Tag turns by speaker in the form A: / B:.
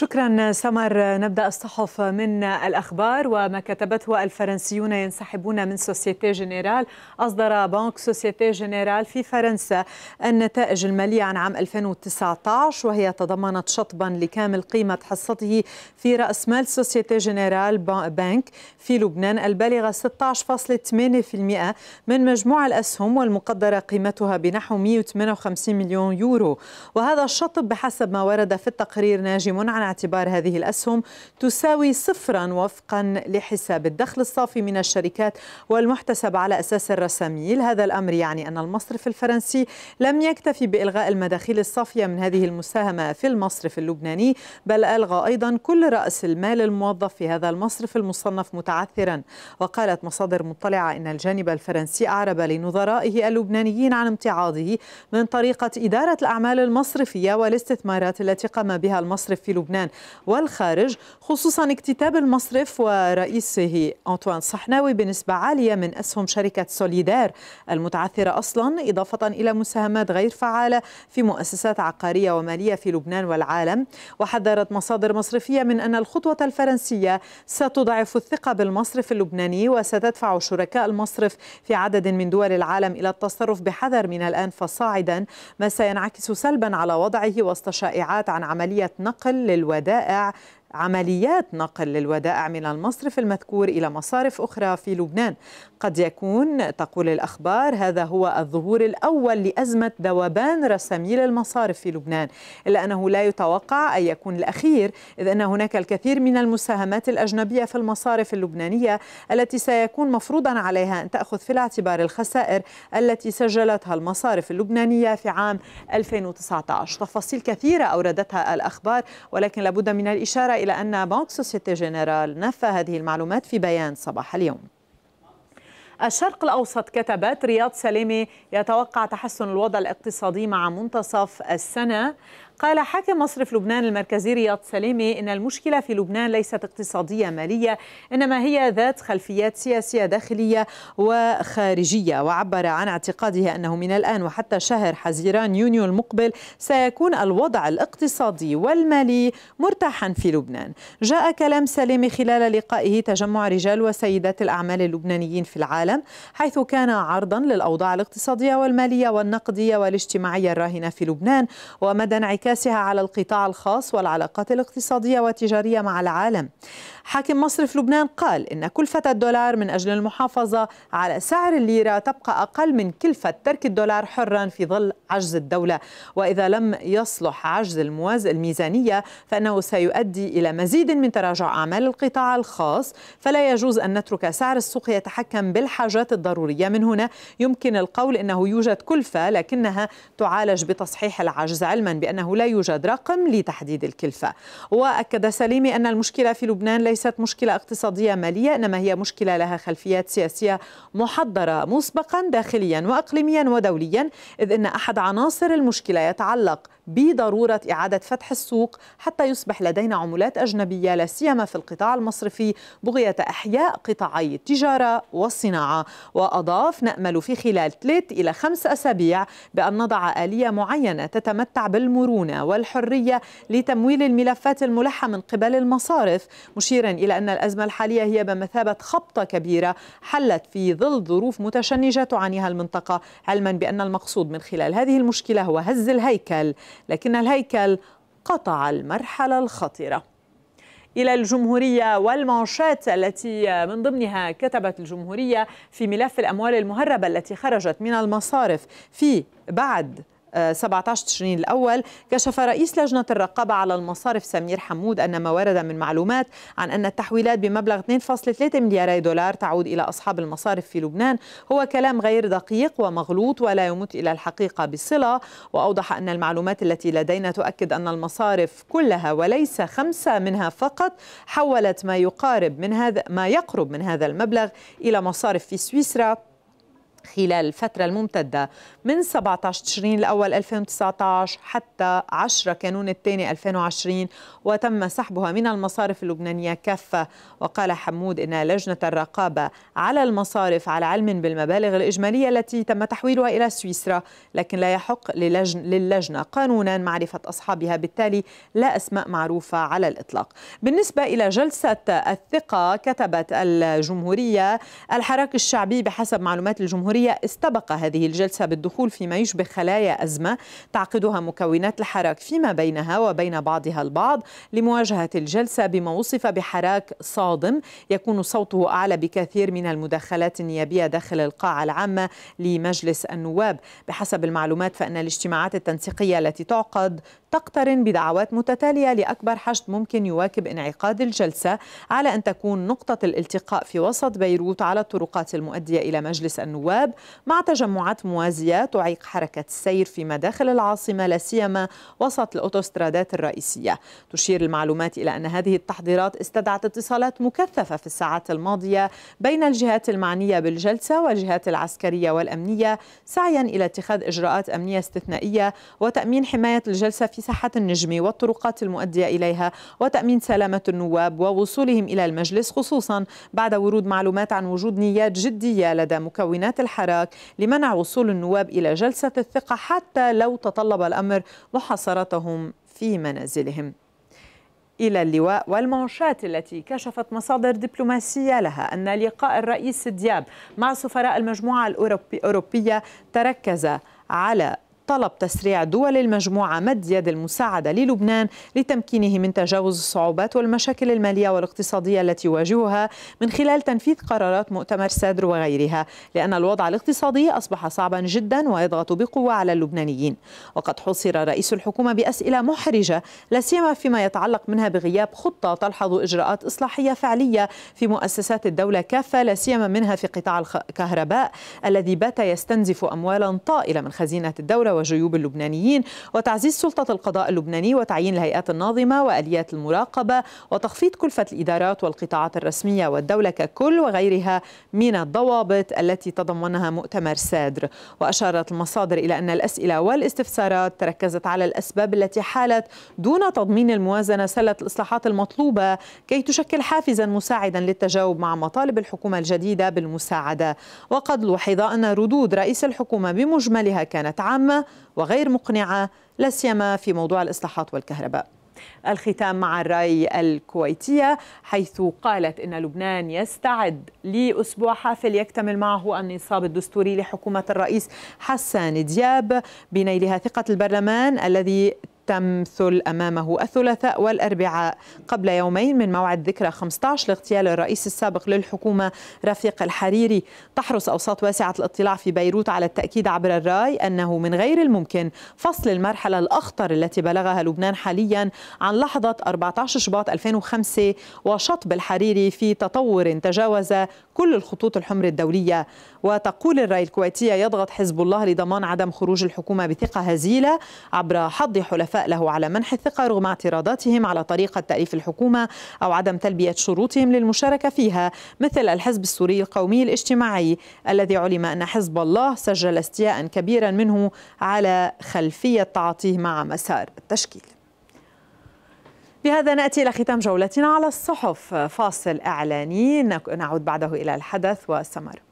A: شكرا سمر نبدا الصحف من الاخبار وما كتبته الفرنسيون ينسحبون من سوسيتي جنرال اصدر بنك سوسيتي جنرال في فرنسا النتائج الماليه عن عام 2019 وهي تضمنت شطبا لكامل قيمه حصته في راس مال سوسيتي جنرال بنك في لبنان البالغه 16.8% من مجموع الاسهم والمقدره قيمتها بنحو 158 مليون يورو وهذا الشطب بحسب ما ورد في التقرير ناجم عن اعتبار هذه الأسهم تساوي صفرا وفقا لحساب الدخل الصافي من الشركات والمحتسب على أساس الرساميل هذا الأمر يعني أن المصرف الفرنسي لم يكتفي بإلغاء المداخيل الصافية من هذه المساهمة في المصرف اللبناني بل ألغى أيضا كل رأس المال الموظف في هذا المصرف المصنف متعثرا وقالت مصادر مطلعة إن الجانب الفرنسي أعرب لنظرائه اللبنانيين عن امتعاضه من طريقة إدارة الأعمال المصرفية والاستثمارات التي قام بها المصرف في لبنان البرلمان والخارج خصوصا اكتتاب المصرف ورئيسه أنطوان صحناوي بنسبة عالية من أسهم شركة سوليدار المتعثرة أصلا إضافة إلى مساهمات غير فعالة في مؤسسات عقارية ومالية في لبنان والعالم وحذرت مصادر مصرفية من أن الخطوة الفرنسية ستضعف الثقة بالمصرف اللبناني وستدفع شركاء المصرف في عدد من دول العالم إلى التصرف بحذر من الآن فصاعدا ما سينعكس سلبا على وضعه وسط شائعات عن عملية نقل للولاء الودائع عمليات نقل للودائع من المصرف المذكور إلى مصارف أخرى في لبنان قد يكون تقول الأخبار هذا هو الظهور الأول لأزمة ذوبان رساميل المصارف في لبنان إلا أنه لا يتوقع أن يكون الأخير إذ أن هناك الكثير من المساهمات الأجنبية في المصارف اللبنانية التي سيكون مفروضا عليها أن تأخذ في الاعتبار الخسائر التي سجلتها المصارف اللبنانية في عام 2019 تفاصيل كثيرة أوردتها الأخبار ولكن لابد من الإشارة إلى أن بنك سوسيتي جنرال نفى هذه المعلومات في بيان صباح اليوم الشرق الأوسط كتبت رياض سلامة يتوقع تحسن الوضع الاقتصادي مع منتصف السنة قال حاكم مصرف لبنان المركزي رياض سليمي إن المشكلة في لبنان ليست اقتصادية مالية إنما هي ذات خلفيات سياسية داخلية وخارجية وعبر عن اعتقاده أنه من الآن وحتى شهر حزيران يونيو المقبل سيكون الوضع الاقتصادي والمالي مرتاحا في لبنان جاء كلام سليمي خلال لقائه تجمع رجال وسيدات الأعمال اللبنانيين في العالم حيث كان عرضا للأوضاع الاقتصادية والمالية والنقدية والاجتماعية الراهنة في لبنان ومدى انعكاس انعكاسها على القطاع الخاص والعلاقات الاقتصادية والتجارية مع العالم حاكم مصرف لبنان قال إن كلفة الدولار من أجل المحافظة على سعر الليرة تبقى أقل من كلفة ترك الدولار حرا في ظل عجز الدولة وإذا لم يصلح عجز المواز الميزانية فإنه سيؤدي إلى مزيد من تراجع أعمال القطاع الخاص فلا يجوز أن نترك سعر السوق يتحكم بالحاجات الضرورية من هنا يمكن القول إنه يوجد كلفة لكنها تعالج بتصحيح العجز علما بأنه لا يوجد رقم لتحديد الكلفة وأكد سليمي أن المشكلة في لبنان ليست مشكلة اقتصادية مالية إنما هي مشكلة لها خلفيات سياسية محضرة مسبقا داخليا وأقليميا ودوليا إذ أن أحد عناصر المشكلة يتعلق بضروره اعاده فتح السوق حتى يصبح لدينا عملات اجنبيه لا سيما في القطاع المصرفي بغيه احياء قطاعي التجاره والصناعه واضاف نامل في خلال ثلاث الى خمس اسابيع بان نضع اليه معينه تتمتع بالمرونه والحريه لتمويل الملفات الملحه من قبل المصارف مشيرا الى ان الازمه الحاليه هي بمثابه خبطه كبيره حلت في ظل ظروف متشنجه تعانيها المنطقه علما بان المقصود من خلال هذه المشكله هو هز الهيكل لكن الهيكل قطع المرحلة الخطرة إلى الجمهورية والمانشات التي من ضمنها كتبت الجمهورية في ملف الأموال المهربة التي خرجت من المصارف في بعد 17 تشرين الأول كشف رئيس لجنة الرقابة على المصارف سمير حمود أن ما ورد من معلومات عن أن التحويلات بمبلغ 2.3 ملياري دولار تعود إلى أصحاب المصارف في لبنان هو كلام غير دقيق ومغلوط ولا يمت إلى الحقيقة بصلة وأوضح أن المعلومات التي لدينا تؤكد أن المصارف كلها وليس خمسة منها فقط حولت ما يقارب من هذا ما يقرب من هذا المبلغ إلى مصارف في سويسرا خلال الفترة الممتدة من 17 تشرين الأول 2019 حتى 10 كانون الثاني 2020 وتم سحبها من المصارف اللبنانية كافة وقال حمود إن لجنة الرقابة على المصارف على علم بالمبالغ الإجمالية التي تم تحويلها إلى سويسرا لكن لا يحق للجن للجنة قانونا معرفة أصحابها بالتالي لا أسماء معروفة على الإطلاق بالنسبة إلى جلسة الثقة كتبت الجمهورية الحراك الشعبي بحسب معلومات الجمهورية الجمهورية استبق هذه الجلسة بالدخول فيما يشبه خلايا أزمة تعقدها مكونات الحراك فيما بينها وبين بعضها البعض لمواجهة الجلسة بما وصف بحراك صادم يكون صوته أعلى بكثير من المداخلات النيابية داخل القاعة العامة لمجلس النواب بحسب المعلومات فإن الاجتماعات التنسيقية التي تعقد تقترن بدعوات متتالية لأكبر حشد ممكن يواكب انعقاد الجلسة على أن تكون نقطة الالتقاء في وسط بيروت على الطرقات المؤدية إلى مجلس النواب مع تجمعات موازية تعيق حركة السير في مداخل العاصمة لا سيما وسط الأوتوسترادات الرئيسية تشير المعلومات إلى أن هذه التحضيرات استدعت اتصالات مكثفة في الساعات الماضية بين الجهات المعنية بالجلسة والجهات العسكرية والأمنية سعيا إلى اتخاذ إجراءات أمنية استثنائية وتأمين حماية الجلسة في في ساحة النجم والطرقات المؤدية إليها وتأمين سلامة النواب ووصولهم إلى المجلس خصوصا بعد ورود معلومات عن وجود نيات جدية لدى مكونات الحراك لمنع وصول النواب إلى جلسة الثقة حتى لو تطلب الأمر محاصرتهم في منازلهم إلى اللواء والمنشات التي كشفت مصادر دبلوماسية لها أن لقاء الرئيس دياب مع سفراء المجموعة الأوروبية تركز على طلب تسريع دول المجموعة مد يد المساعدة للبنان لتمكينه من تجاوز الصعوبات والمشاكل المالية والاقتصادية التي يواجهها من خلال تنفيذ قرارات مؤتمر سادر وغيرها لأن الوضع الاقتصادي أصبح صعبا جدا ويضغط بقوة على اللبنانيين وقد حصر رئيس الحكومة بأسئلة محرجة لا سيما فيما يتعلق منها بغياب خطة تلحظ إجراءات إصلاحية فعلية في مؤسسات الدولة كافة لا سيما منها في قطاع الكهرباء الذي بات يستنزف أموالا طائلة من خزينة الدولة وجيوب اللبنانيين وتعزيز سلطة القضاء اللبناني وتعيين الهيئات الناظمة وآليات المراقبة وتخفيض كلفة الإدارات والقطاعات الرسمية والدولة ككل وغيرها من الضوابط التي تضمنها مؤتمر سادر وأشارت المصادر إلى أن الأسئلة والاستفسارات تركزت على الأسباب التي حالت دون تضمين الموازنة سلة الإصلاحات المطلوبة كي تشكل حافزا مساعدا للتجاوب مع مطالب الحكومة الجديدة بالمساعدة وقد لوحظ أن ردود رئيس الحكومة بمجملها كانت عامة وغير مقنعة لا سيما في موضوع الإصلاحات والكهرباء الختام مع الراي الكويتية حيث قالت إن لبنان يستعد لأسبوع حافل يكتمل معه النصاب الدستوري لحكومة الرئيس حسان دياب بنيلها ثقة البرلمان الذي تمثل أمامه الثلاثاء والأربعاء قبل يومين من موعد ذكرى 15 لاغتيال الرئيس السابق للحكومة رفيق الحريري تحرص أوساط واسعة الاطلاع في بيروت على التأكيد عبر الرأي أنه من غير الممكن فصل المرحلة الأخطر التي بلغها لبنان حاليا عن لحظة 14 شباط 2005 وشطب الحريري في تطور تجاوز كل الخطوط الحمر الدولية وتقول الرأي الكويتية يضغط حزب الله لضمان عدم خروج الحكومة بثقة هزيلة عبر حض حلفاء له على منح الثقة رغم اعتراضاتهم على طريقة تأليف الحكومة أو عدم تلبية شروطهم للمشاركة فيها مثل الحزب السوري القومي الاجتماعي الذي علم أن حزب الله سجل استياء كبيرا منه على خلفية تعاطيه مع مسار التشكيل بهذا ناتي الى ختام جولتنا على الصحف فاصل اعلاني نعود بعده الى الحدث والسمر